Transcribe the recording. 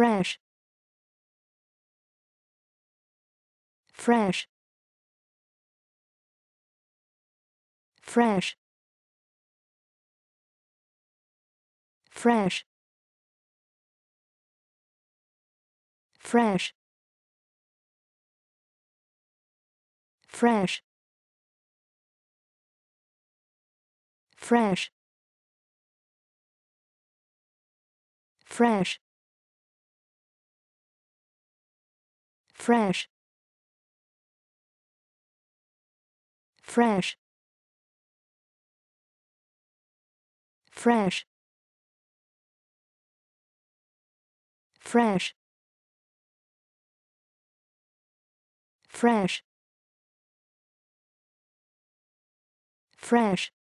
fresh fresh fresh fresh fresh fresh fresh fresh fresh fresh fresh fresh fresh fresh